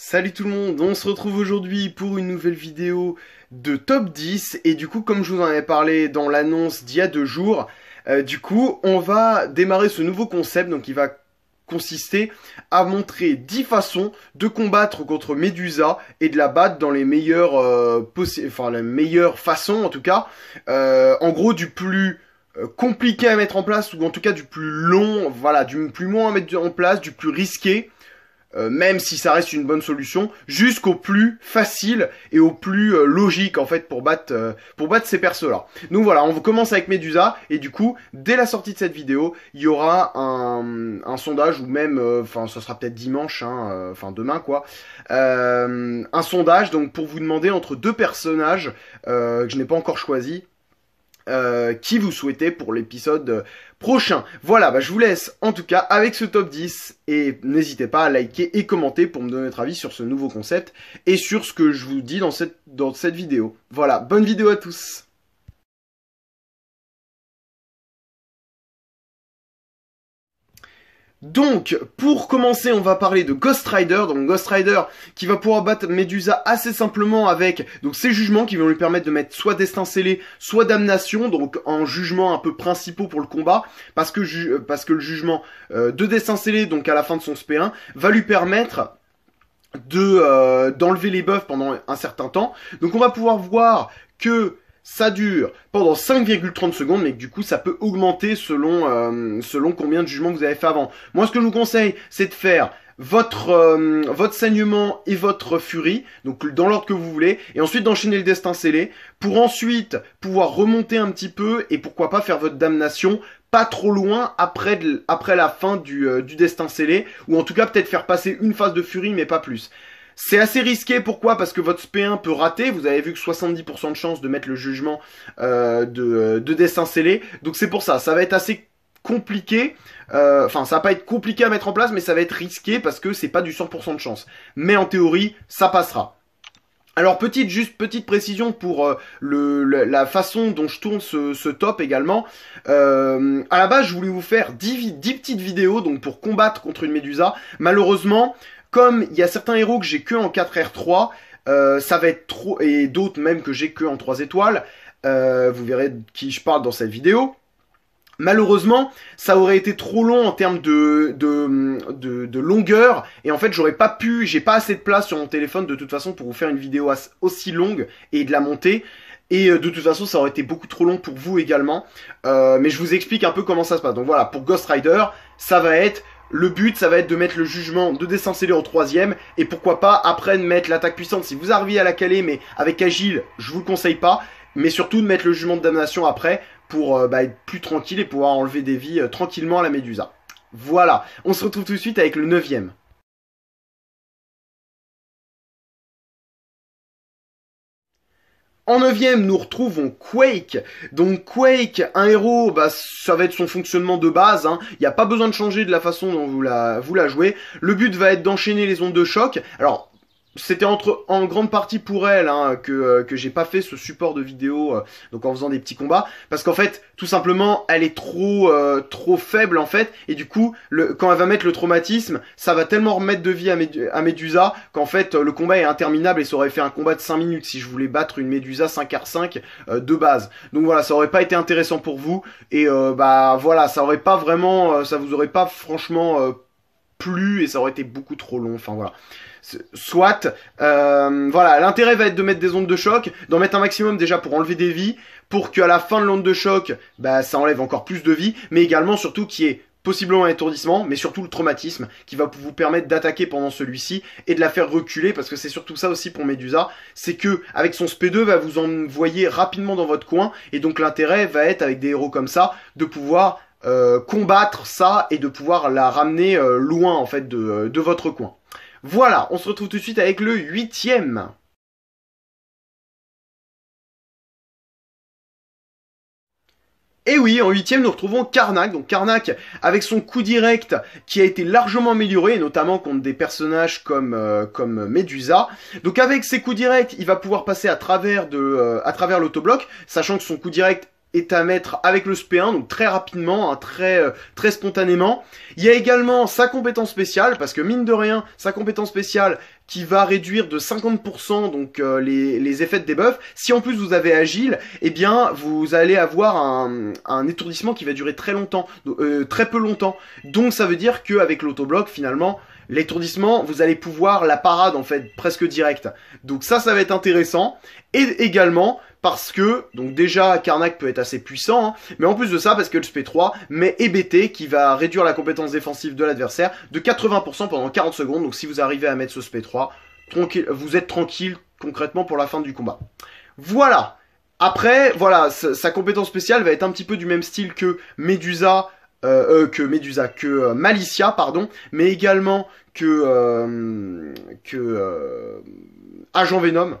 Salut tout le monde, on se retrouve aujourd'hui pour une nouvelle vidéo de top 10 et du coup comme je vous en avais parlé dans l'annonce d'il y a deux jours, euh, du coup on va démarrer ce nouveau concept donc il va consister à montrer 10 façons de combattre contre Medusa et de la battre dans les meilleures, euh, enfin, les meilleures façons en tout cas, euh, en gros du plus compliqué à mettre en place ou en tout cas du plus long, voilà, du plus long à mettre en place, du plus risqué euh, même si ça reste une bonne solution, jusqu'au plus facile et au plus euh, logique en fait pour battre euh, pour battre ces persos-là. Donc voilà, on commence avec Medusa et du coup, dès la sortie de cette vidéo, il y aura un, sondage ou même, enfin, ce sera peut-être dimanche, hein, enfin demain quoi, un sondage donc pour vous demander entre deux personnages que je n'ai pas encore choisi euh, qui vous souhaitez pour l'épisode prochain. Voilà, bah, je vous laisse en tout cas avec ce top 10 et n'hésitez pas à liker et commenter pour me donner votre avis sur ce nouveau concept et sur ce que je vous dis dans cette, dans cette vidéo. Voilà, bonne vidéo à tous Donc, pour commencer, on va parler de Ghost Rider, donc Ghost Rider qui va pouvoir battre Medusa assez simplement avec donc ses jugements qui vont lui permettre de mettre soit Destin scellé, soit Damnation, donc en jugement un peu principaux pour le combat, parce que, euh, parce que le jugement euh, de Destin scellé, donc à la fin de son SP1, va lui permettre de euh, d'enlever les buffs pendant un certain temps. Donc on va pouvoir voir que ça dure pendant 5,30 secondes, mais du coup ça peut augmenter selon, euh, selon combien de jugements vous avez fait avant. Moi ce que je vous conseille, c'est de faire votre, euh, votre saignement et votre furie, donc dans l'ordre que vous voulez, et ensuite d'enchaîner le destin scellé, pour ensuite pouvoir remonter un petit peu, et pourquoi pas faire votre damnation pas trop loin après, après la fin du, euh, du destin scellé, ou en tout cas peut-être faire passer une phase de furie, mais pas plus. C'est assez risqué, pourquoi Parce que votre SP1 peut rater, vous avez vu que 70% de chance de mettre le jugement euh, de, euh, de dessin scellé, donc c'est pour ça, ça va être assez compliqué. Euh, enfin, ça va pas être compliqué à mettre en place, mais ça va être risqué parce que c'est pas du 100% de chance. Mais en théorie, ça passera. Alors petite juste petite précision pour le, la façon dont je tourne ce, ce top également. Euh, à la base, je voulais vous faire 10, 10, petites vidéos donc pour combattre contre une médusa. Malheureusement, comme il y a certains héros que j'ai que en 4R3, euh, ça va être trop, et d'autres même que j'ai que en 3 étoiles, euh, vous verrez de qui je parle dans cette vidéo. Malheureusement, ça aurait été trop long en termes de, de, longueur, et en fait j'aurais pas pu, j'ai pas assez de place sur mon téléphone de toute façon pour vous faire une vidéo aussi longue et de la monter. Et euh, de toute façon, ça aurait été beaucoup trop long pour vous également. mais je vous explique un peu comment ça se passe. Donc voilà, pour Ghost Rider, ça va être le but, ça va être de mettre le jugement, de celle-là au troisième, et pourquoi pas après de mettre l'attaque puissante. Si vous arrivez à la caler, mais avec Agile, je vous le conseille pas, mais surtout de mettre le jugement de damnation après pour euh, bah, être plus tranquille et pouvoir enlever des vies euh, tranquillement à la Médusa. Voilà, on se retrouve tout de suite avec le neuvième. En neuvième, nous retrouvons Quake. Donc Quake, un héros, bah, ça va être son fonctionnement de base. Hein. Il n'y a pas besoin de changer de la façon dont vous la, vous la jouez. Le but va être d'enchaîner les ondes de choc. Alors, c'était entre en grande partie pour elle hein, que, euh, que j'ai pas fait ce support de vidéo euh, donc en faisant des petits combats parce qu'en fait tout simplement elle est trop euh, trop faible en fait et du coup quand elle va mettre le traumatisme ça va tellement remettre de vie à, Médusa qu'en fait le combat est interminable et ça aurait fait un combat de 5 minutes si je voulais battre une Médusa 5 x 5 de base donc voilà ça aurait pas été intéressant pour vous et bah voilà ça aurait pas vraiment ça vous aurait pas franchement plu et ça aurait été beaucoup trop long enfin voilà soit. Euh, voilà, l'intérêt va être de mettre des ondes de choc, d'en mettre un maximum déjà pour enlever des vies, pour qu'à la fin de l'onde de choc, bah, ça enlève encore plus de vies, mais également surtout qui est possiblement un étourdissement, mais surtout le traumatisme qui va vous permettre d'attaquer pendant celui-ci et de la faire reculer, parce que c'est surtout ça aussi pour Medusa, c'est que avec son SP2 va vous envoyer rapidement dans votre coin, et donc l'intérêt va être avec des héros comme ça de pouvoir euh, combattre ça et de pouvoir la ramener euh, loin en fait de votre coin. Voilà, on se retrouve tout de suite avec le huitième. Et eh oui, en huitième, nous retrouvons Karnak. Donc Karnak, avec son coup direct qui a été largement amélioré, notamment contre des personnages comme euh, comme Medusa. Donc avec ses coups directs, il va pouvoir passer à travers euh, à travers l'autobloc, sachant que son coup direct est à mettre avec le SP1, donc très rapidement, hein, très, euh, très spontanément. Il y a également sa compétence spéciale, parce que mine de rien, sa compétence spéciale qui va réduire de 50% donc euh, les, les, effets de debuff. Si en plus vous avez agile, eh bien vous allez avoir un, étourdissement qui va durer très longtemps, euh, très peu longtemps. Donc ça veut dire qu'avec l'Autoblock, finalement, l'étourdissement, vous allez pouvoir la parade en fait presque direct. Donc ça, ça va être intéressant. Et également, parce que, donc déjà, Karnak peut être assez puissant, hein. mais en plus de ça, parce que le SP3 met EBT qui va réduire la compétence défensive de l'adversaire de 80% pendant 40 secondes, donc si vous arrivez à mettre ce SP3, vous êtes tranquille concrètement pour la fin du combat. Voilà après, voilà, sa, compétence spéciale va être un petit peu du même style que Medusa, euh, euh, que Medusa, que euh, Malicia, pardon, mais également que que Agent Venom.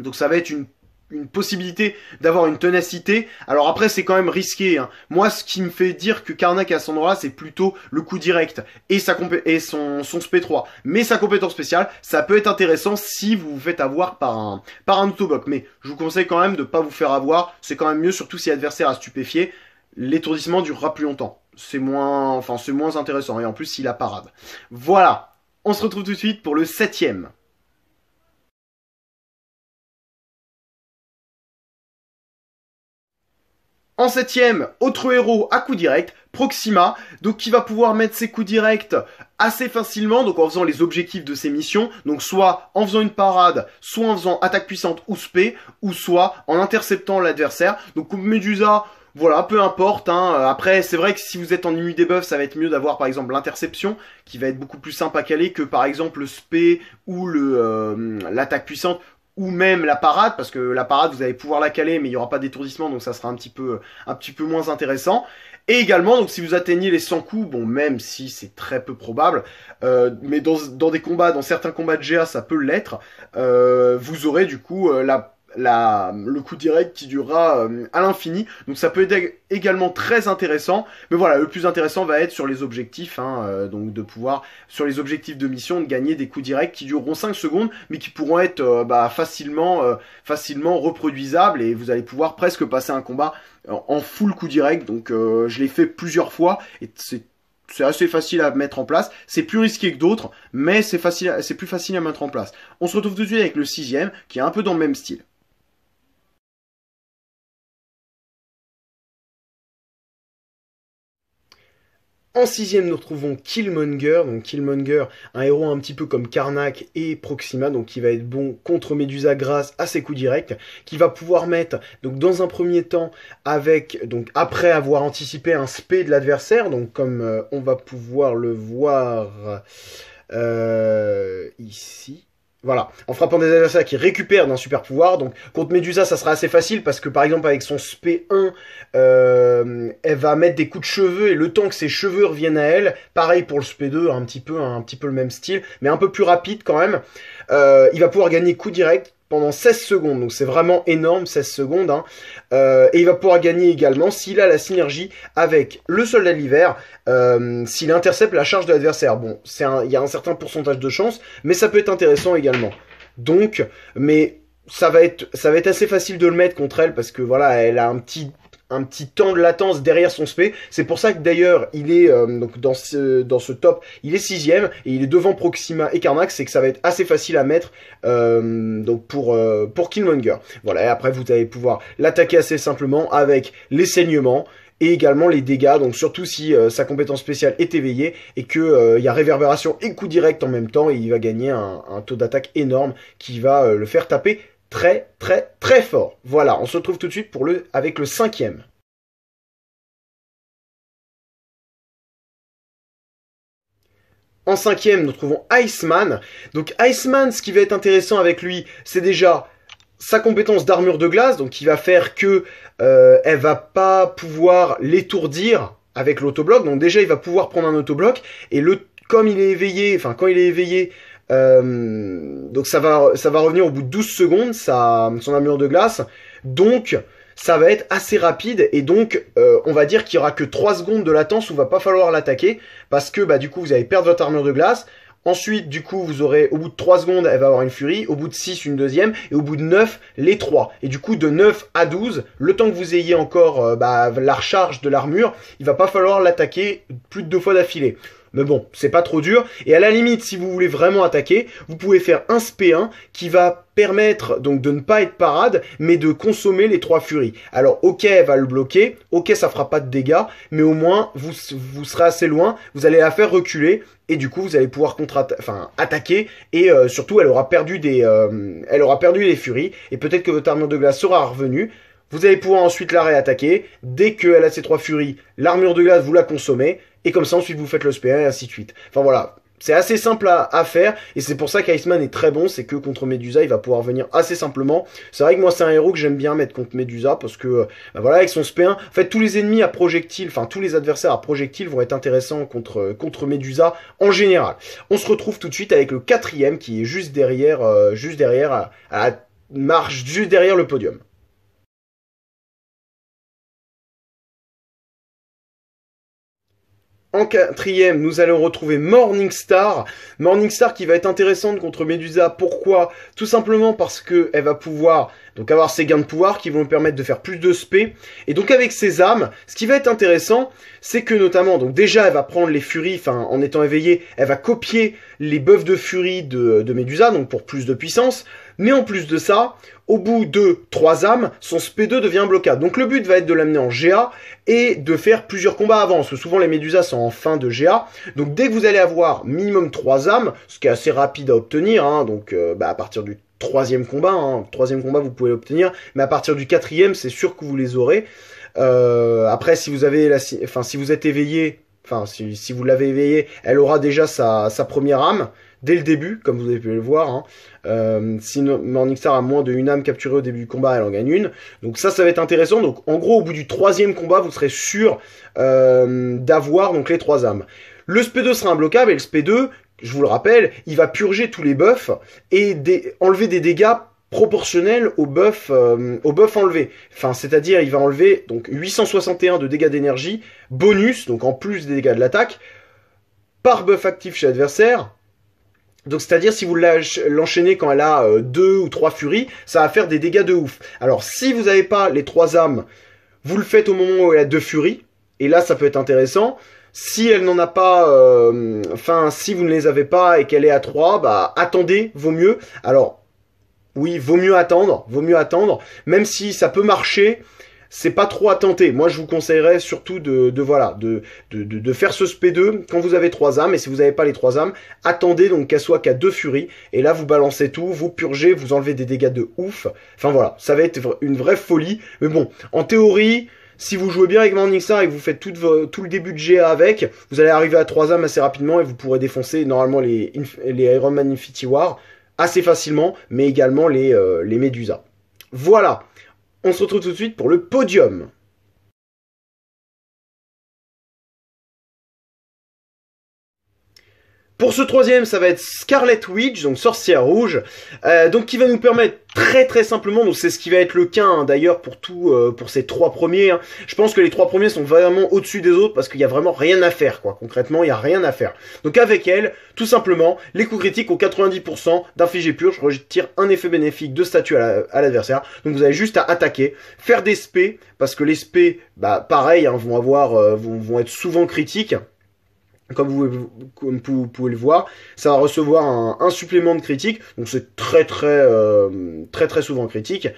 Donc ça va être une une possibilité d'avoir une tenacité. Alors après, c'est quand même risqué. Hein. Moi, ce qui me fait dire que Karnak à son endroit, c'est plutôt le coup direct et, sa et son, SP3. Mais sa compétence spéciale, ça peut être intéressant si vous vous faites avoir par un, par un Mais je vous conseille quand même de ne pas vous faire avoir. C'est quand même mieux, surtout si l'adversaire a stupéfié. L'étourdissement durera plus longtemps. C'est moins, enfin, c'est moins intéressant. Et en plus, il a parade. Voilà. On se retrouve tout de suite pour le septième. En septième, autre héros à coup direct, Proxima, donc qui va pouvoir mettre ses coups directs assez facilement, donc en faisant les objectifs de ses missions, donc soit en faisant une parade, soit en faisant attaque puissante ou spé, ou soit en interceptant l'adversaire. Donc Medusa, voilà, peu importe. Hein. Après, c'est vrai que si vous êtes en des debuff, ça va être mieux d'avoir par exemple l'interception, qui va être beaucoup plus sympa à caler que par exemple le spé ou euh, l'attaque puissante ou même la parade, parce que la parade, vous allez pouvoir la caler, mais il n'y aura pas d'étourdissement, donc ça sera un petit peu, euh, un petit peu moins intéressant. Et également, donc si vous atteignez les 100 coups, bon, même si c'est très peu probable, euh, mais dans, dans, des combats, dans certains combats de GA, ça peut l'être, euh, vous aurez du coup la le coup direct qui durera euh, à l'infini. Donc ça peut être également très intéressant. Mais voilà, le plus intéressant va être sur les objectifs. Hein, euh, donc de pouvoir, sur les objectifs de mission, de gagner des coups directs qui dureront 5 secondes, mais qui pourront être euh, bah, facilement, facilement reproduisables. Et vous allez pouvoir presque passer un combat en, full coup direct. Donc je l'ai fait plusieurs fois. Et c'est assez facile à mettre en place. C'est plus risqué que d'autres, mais c'est c'est plus facile à mettre en place. On se retrouve tout de suite avec le sixième, qui est un peu dans le même style. En sixième, nous retrouvons Killmonger. Donc Killmonger, un héros un petit peu comme Karnak et Proxima, donc qui va être bon contre Medusa grâce à ses coups directs, qui va pouvoir mettre, donc dans un premier temps, avec, donc après avoir anticipé un spé de l'adversaire, donc comme euh, on va pouvoir le voir euh, ici. Voilà, en frappant des adversaires qui récupèrent d'un super pouvoir. Donc contre Medusa, ça sera assez facile parce que par exemple avec son sp 1, euh, elle va mettre des coups de cheveux et le temps que ses cheveux reviennent à elle, pareil pour le sp 2, un petit peu, un petit peu le même style, mais un peu plus rapide quand même. Euh, il va pouvoir gagner coup direct pendant 16 secondes. Donc c'est vraiment énorme, 16 secondes. Hein. Euh, et il va pouvoir gagner également s'il a la synergie avec le soldat de l'hiver, euh, s'il intercepte la charge de l'adversaire. Bon, il y a un certain pourcentage de chance, mais ça peut être intéressant également. Donc, mais ça va être ça va être assez facile de le mettre contre elle parce que voilà elle a un petit un petit temps de latence derrière son spé. C'est pour ça que d'ailleurs, il est euh, donc dans ce, dans ce top, il est sixième et il est devant Proxima et Carnax, c'est que ça va être assez facile à mettre euh, donc euh, pour, Killmonger. Voilà, et après vous allez pouvoir l'attaquer assez simplement avec les saignements et également les dégâts, donc surtout si sa compétence spéciale est éveillée et qu'il y a réverbération et coup direct en même temps, et il va gagner un taux d'attaque énorme qui va le faire taper très très très fort. Voilà, on se retrouve tout de suite pour le, avec le cinquième. En cinquième, nous trouvons Iceman. Donc Iceman, ce qui va être intéressant avec lui, c'est déjà sa compétence d'armure de glace, donc qui va faire que ne euh, elle va pas pouvoir l'étourdir avec l'autobloc. Donc déjà, il va pouvoir prendre un autobloc et le comme il est éveillé, enfin quand il est éveillé, euh, donc ça va, ça va revenir au bout de 12 secondes, son armure de glace. Donc ça va être assez rapide et donc euh, on va dire qu'il y aura que 3 secondes de latence où va pas falloir l'attaquer parce que bah du coup vous allez perdre votre armure de glace. Ensuite, du coup, vous aurez, au bout de 3 secondes, elle va avoir une furie, au bout de 6, une deuxième, et au bout de 9, les 3. Et du coup, de 9 à 12, le temps que vous ayez encore euh, bah, la recharge de l'armure, il va pas falloir l'attaquer plus de deux fois d'affilée. Mais bon, c'est pas trop dur. Et à la limite, si vous voulez vraiment attaquer, vous pouvez faire un SP1 qui va permettre donc de ne pas être parade, mais de consommer les trois furies. Alors ok, elle va le bloquer, ok, ça fera pas de dégâts, mais au moins vous, vous serez assez loin, vous allez la faire reculer, et du coup vous allez pouvoir contre enfin, attaquer, et euh, surtout elle aura perdu des, euh, elle aura perdu les furies, et peut-être que votre armure de glace sera revenue. Vous allez pouvoir ensuite la réattaquer. Dès qu'elle a ses trois furies, l'armure de glace, vous la consommez et comme ça ensuite vous faites le SP1 et ainsi de suite. Enfin voilà, c'est assez simple à, faire et c'est pour ça qu'Iceman est très bon, c'est que contre Medusa il va pouvoir venir assez simplement. C'est vrai que moi c'est un héros que j'aime bien mettre contre Medusa parce que euh, bah voilà avec son SP1, en fait tous les ennemis à projectiles, enfin tous les adversaires à projectiles vont être intéressants contre euh, contre Medusa en général. On se retrouve tout de suite avec le quatrième qui est juste derrière, euh, juste derrière à, à marche juste derrière le podium. En quatrième, nous allons retrouver Morningstar. Morningstar qui va être intéressante contre Medusa. Pourquoi Tout simplement parce qu'elle va pouvoir donc avoir ses gains de pouvoir qui vont lui permettre de faire plus de spé. Et donc avec ses âmes, ce qui va être intéressant, c'est que notamment, donc déjà elle va prendre les furies, enfin en étant éveillée, elle va copier les buffs de furie de, de Medusa, donc pour plus de puissance. Mais en plus de ça, au bout de trois âmes, son SP2 devient bloqué. Donc le but va être de l'amener en GA et de faire plusieurs combats avant, souvent les Médusas sont en fin de GA. Donc dès que vous allez avoir minimum 3 âmes, ce qui est assez rapide à obtenir, hein, donc euh, bah, à partir du troisième combat, hein, troisième combat vous pouvez l'obtenir, mais à partir du quatrième, c'est sûr que vous les aurez. Euh, après, si vous avez la, enfin si vous êtes éveillé, enfin si, vous l'avez éveillé, elle aura déjà sa, sa première âme dès le début, comme vous avez pu le voir. Hein, euh, si Morningstar a moins de une âme capturée au début du combat, elle en gagne une. Donc ça, ça va être intéressant. Donc en gros, au bout du troisième combat, vous serez sûr euh, d'avoir donc les trois âmes. Le SP2 sera imbloquable et le SP2, je vous le rappelle, il va purger tous les buffs et enlever des dégâts proportionnels aux buffs euh, Enfin, c'est-à-dire, il va enlever donc 861 de dégâts d'énergie, bonus, donc en plus des dégâts de l'attaque, par buff actif chez l'adversaire, donc c'est-à-dire si vous l'enchaînez quand elle a euh, deux ou trois furies, ça va faire des dégâts de ouf. Alors si vous n'avez pas les trois âmes, vous le faites au moment où elle a deux furies, et là ça peut être intéressant. Si elle n'en a pas, euh, enfin si vous ne les avez pas et qu'elle est à 3, bah attendez, vaut mieux. Alors oui, vaut mieux attendre, vaut mieux attendre, même si ça peut marcher c'est pas trop à tenter. Moi, je vous conseillerais surtout de, de voilà, de, de, de, faire ce SP2 quand vous avez trois âmes. Et si vous n'avez pas les trois âmes, attendez donc qu'elle soit qu'à deux furies. Et là, vous balancez tout, vous purgez, vous enlevez des dégâts de ouf. Enfin voilà, ça va être une vraie folie. Mais bon, en théorie, si vous jouez bien avec Morningstar et que vous faites tout, le début de GA avec, vous allez arriver à 3 âmes assez rapidement et vous pourrez défoncer normalement les, les Iron Man War assez facilement, mais également les, euh, les Medusa. Voilà on se retrouve tout de suite pour le podium. Pour ce troisième, ça va être Scarlet Witch, donc sorcière rouge, euh, donc qui va nous permettre très très simplement, donc c'est ce qui va être le cas hein, d'ailleurs pour tout, euh, pour ces trois premiers. Hein. Je pense que les trois premiers sont vraiment au-dessus des autres parce qu'il y a vraiment rien à faire, quoi. Concrètement, il n'y a rien à faire. Donc avec elle, tout simplement, les coups critiques au 90% d'infligés pur, je retire un effet bénéfique de statut à l'adversaire. donc vous avez juste à attaquer, faire des spés, parce que les spés, bah pareil, hein, vont avoir, euh, vont être souvent critiques comme vous, comme vous, pouvez le voir, ça va recevoir un, supplément de critique, donc c'est très très euh, très très souvent critique,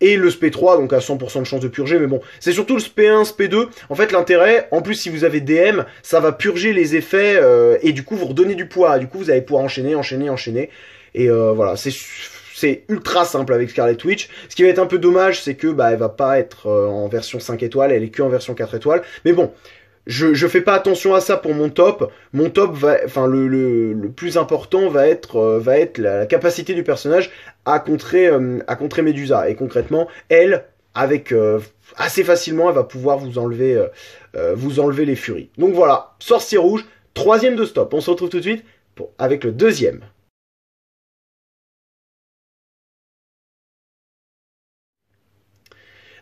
et le SP3, donc à 100% de chance de purger, mais bon, c'est surtout le SP1, SP2, en fait l'intérêt, en plus si vous avez DM, ça va purger les effets, euh, et du coup vous redonnez du poids, du coup vous allez pouvoir enchaîner, enchaîner, enchaîner, et euh, voilà, c'est ultra simple avec Scarlet Witch. Ce qui va être un peu dommage, c'est que bah elle va pas être en version 5 étoiles, elle est que en version 4 étoiles. Mais bon, je, je fais pas attention à ça pour mon top. Mon top va, enfin le, plus important va être euh, va être la, capacité du personnage à contrer euh, à contrer Medusa. Et concrètement, elle avec euh, assez facilement, elle va pouvoir vous enlever vous enlever les furies. Donc voilà, sorcier rouge, troisième de stop. On se retrouve tout de suite pour, avec le deuxième.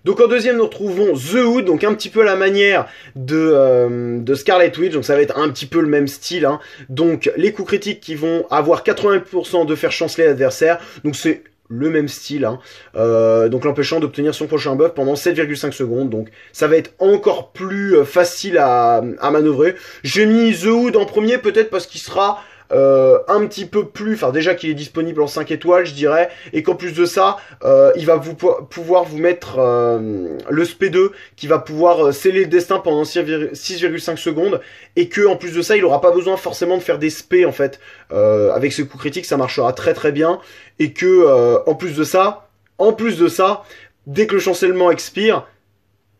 Donc en deuxième, nous retrouvons The Hood, donc un petit peu à la manière de, euh, de Scarlet Witch, donc ça va être un petit peu le même style. Hein. Donc les coups critiques qui vont avoir 80% de faire chanceler l'adversaire, donc c'est le même style, hein. euh, donc l'empêchant d'obtenir son prochain buff pendant 7,5 secondes, donc ça va être encore plus euh, facile à, à manœuvrer. J'ai mis The Hood en premier, peut-être parce qu'il sera euh, un petit peu plus, enfin déjà qu'il est disponible en 5 étoiles, je dirais, et qu'en plus de ça, euh, il va vous pouvoir vous mettre euh, le SP2 qui va pouvoir sceller le destin pendant 6,5 secondes, et que en plus de ça, il aura pas besoin forcément de faire des SP en fait. avec ce coup critique, ça marchera très très bien, et que en plus de ça, en plus de ça, dès que le chancellement expire,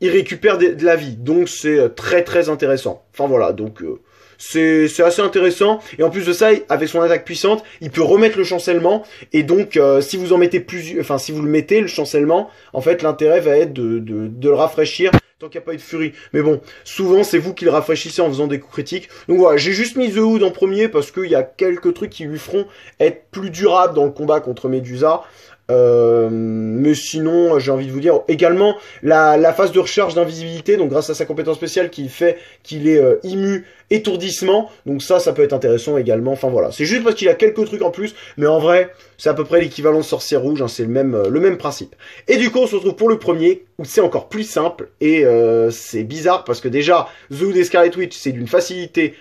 il récupère de, la vie. Donc c'est très très intéressant. Enfin voilà, donc c'est assez intéressant. Et en plus de ça, avec son attaque puissante, il peut remettre le chancellement. Et donc, euh, si vous en mettez plus, enfin, si vous le mettez, le chancellement, en fait, l'intérêt va être de, de le rafraîchir tant qu'il n'y a pas eu de furie. Mais bon, souvent c'est vous qui le rafraîchissez en faisant des coups critiques. Donc voilà, j'ai juste mis The Hood en premier parce qu'il y a quelques trucs qui lui feront être plus durable dans le combat contre Medusa. Euh, mais sinon, j'ai envie de vous dire également la, phase de recharge d'invisibilité, donc grâce à sa compétence spéciale qui fait qu'il est euh, immu étourdissement, donc ça, ça peut être intéressant également. Enfin voilà, c'est juste parce qu'il a quelques trucs en plus, mais en vrai, c'est à peu près l'équivalent de sorcier rouge, hein, c'est le même, euh, le même principe. Et du coup, on se retrouve pour le premier où c'est encore plus simple et euh, c'est bizarre parce que déjà, Zoo des Scarlet Witch, c'est d'une facilité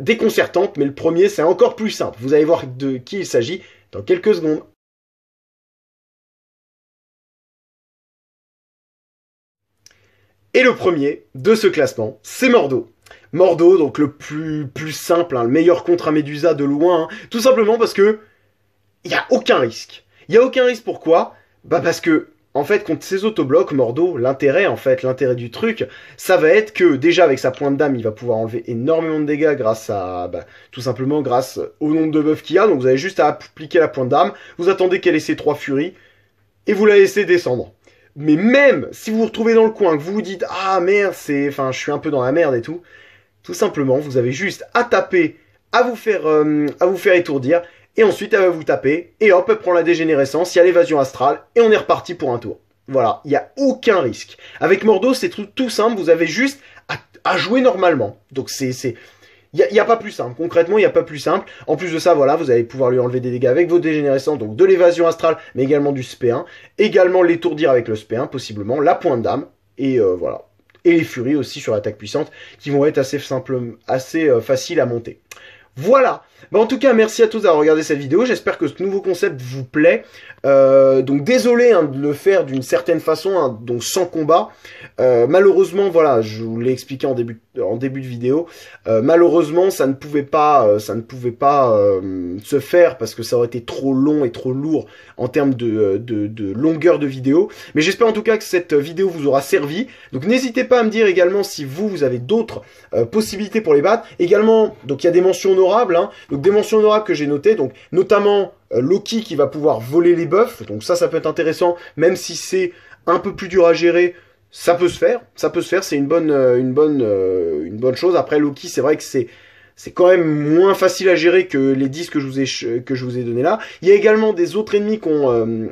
déconcertante, mais le premier, c'est encore plus simple. Vous allez voir de qui il s'agit dans quelques secondes. Et le premier de ce classement, c'est Mordo. Mordo, donc le plus, simple, hein, le meilleur contre à Medusa de loin, hein. tout simplement parce que il n'y a aucun risque. Il n'y a aucun risque pourquoi Bah parce que, en fait, contre ces autoblocs, Mordo, l'intérêt, en fait, l'intérêt du truc, ça va être que déjà avec sa pointe d'âme, il va pouvoir enlever énormément de dégâts grâce à, bah, tout simplement grâce au nombre de buffs qu'il y a, donc vous avez juste à appliquer la pointe d'âme, vous attendez qu'elle ait ses 3 furies, et vous la laissez descendre. Mais même si vous vous retrouvez dans le coin, que vous vous dites ah merde, c'est, enfin, je suis un peu dans la merde et tout, tout simplement, vous avez juste à taper, à vous faire, euh, à vous faire étourdir, et ensuite elle va vous taper, et hop, elle prend la dégénérescence, il y a l'évasion astrale, et on est reparti pour un tour. Voilà, il n'y a aucun risque. Avec Mordo, c'est tout, simple, vous avez juste à, à jouer normalement. Donc c'est il n'y a, pas plus simple. Concrètement, il n'y a pas plus simple. En plus de ça, voilà, vous allez pouvoir lui enlever des dégâts avec vos dégénérescents, donc de l'évasion astrale, mais également du SP1. Également l'étourdir avec le SP1, possiblement, la pointe d'âme. Et euh, voilà. Et les furies aussi sur l'attaque puissante, qui vont être assez, simple, assez facile euh, faciles à monter. Voilà bah, en tout cas, merci à tous d'avoir regardé cette vidéo. J'espère que ce nouveau concept vous plaît. Euh, donc désolé hein, de le faire d'une certaine façon, hein, donc sans combat. Euh, malheureusement, voilà, je vous l'ai expliqué en début euh, de vidéo. malheureusement, ça ne pouvait pas, ça ne pouvait pas se faire parce que ça aurait été trop long et trop lourd en termes de, longueur de vidéo. Mais j'espère en tout cas que cette vidéo vous aura servi. Donc n'hésitez pas à me dire également si vous vous avez d'autres possibilités pour les battre. Également, donc il y a des mentions honorables. Hein. Donc des mentions que j'ai notées, donc notamment euh, Loki qui va pouvoir voler les buffs, donc ça ça peut être intéressant, même si c'est un peu plus dur à gérer, ça peut se faire, ça peut se faire, c'est une bonne, euh, une bonne, euh, une bonne chose. Après Loki, c'est vrai que c'est c'est quand même moins facile à gérer que les 10 que je vous ai que je vous ai donné là. Il y a également des autres ennemis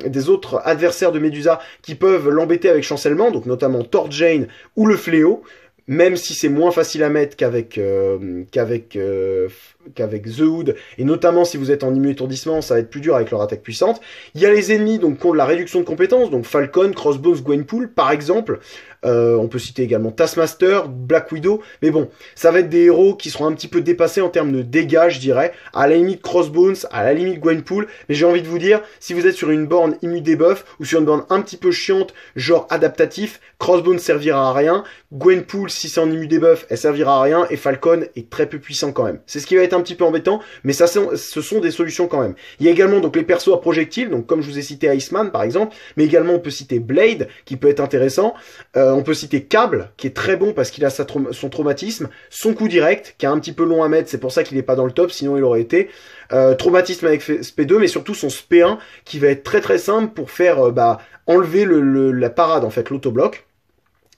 des autres adversaires de Medusa qui peuvent l'embêter avec chancellement, donc notamment Thor Jane ou le fléau même si c'est moins facile à mettre qu'avec euh, qu'avec euh, qu'avec The Hood, et notamment si vous êtes en immu ça va être plus dur avec leur attaque puissante. Il y a les ennemis donc qui ont de la réduction de compétences, donc Falcon, Crossbones, Gwenpool par exemple, euh, on peut citer également Taskmaster, Black Widow. Mais bon, ça va être des héros qui seront un petit peu dépassés en termes de dégâts, je dirais. À la limite Crossbones, à la limite Gwenpool. Mais j'ai envie de vous dire, si vous êtes sur une borne immu debuff ou sur une borne un petit peu chiante, genre adaptatif, Crossbones servira à rien. Gwenpool, si c'est en immu debuff, elle servira à rien. Et Falcon est très peu puissant quand même. C'est ce qui va être un petit peu embêtant, mais ça, ce sont des solutions quand même. Il y a également donc les persos à projectiles, donc comme je vous ai cité Iceman par exemple, mais également on peut citer Blade qui peut être intéressant. Euh, euh, on peut citer Cable, qui est très bon parce qu'il a son traumatisme, son coup direct, qui est un petit peu long à mettre, c'est pour ça qu'il n'est pas dans le top, sinon il aurait été. Euh, traumatisme avec SP2, mais surtout son SP1, qui va être très très simple pour faire euh, bah, enlever la parade, en fait, l'autobloc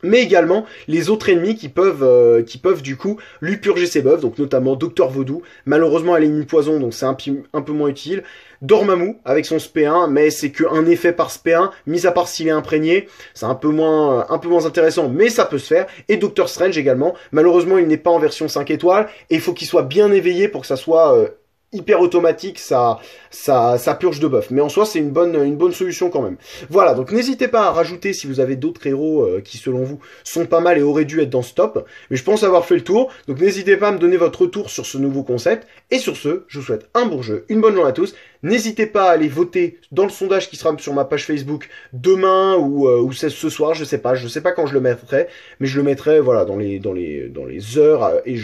mais également les autres ennemis qui peuvent, du coup lui purger ses buffs, donc notamment Docteur Vaudou. Malheureusement, elle est une poison, donc c'est un, peu moins utile. Dormammu avec son SP1, mais c'est qu'un effet par SP1, mis à part s'il est imprégné, c'est un peu moins, un peu moins intéressant, mais ça peut se faire. Et Doctor Strange également. Malheureusement, il n'est pas en version 5 étoiles et il faut qu'il soit bien éveillé pour que ça soit euh, hyper automatique ça, ça, ça purge de buff. Mais en soi, c'est une bonne, une bonne solution quand même. Voilà, donc n'hésitez pas à rajouter si vous avez d'autres héros euh, qui, selon vous, sont pas mal et auraient dû être dans ce top. Mais je pense avoir fait le tour, donc n'hésitez pas à me donner votre retour sur ce nouveau concept. Et sur ce, je vous souhaite un bon jeu, une bonne journée à tous. N'hésitez pas à aller voter dans le sondage qui sera sur ma page Facebook demain ou, euh, ou ce soir, je sais pas, je sais pas quand je le mettrai, mais je le mettrai voilà dans les, dans les, dans les heures euh, et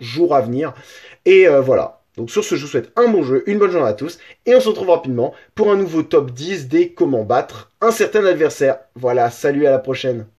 jours à venir. Et voilà. Donc sur ce, je vous souhaite un bon jeu, une bonne journée à tous, et on se retrouve rapidement pour un nouveau top 10 des comment battre un certain adversaire. Voilà, salut à la prochaine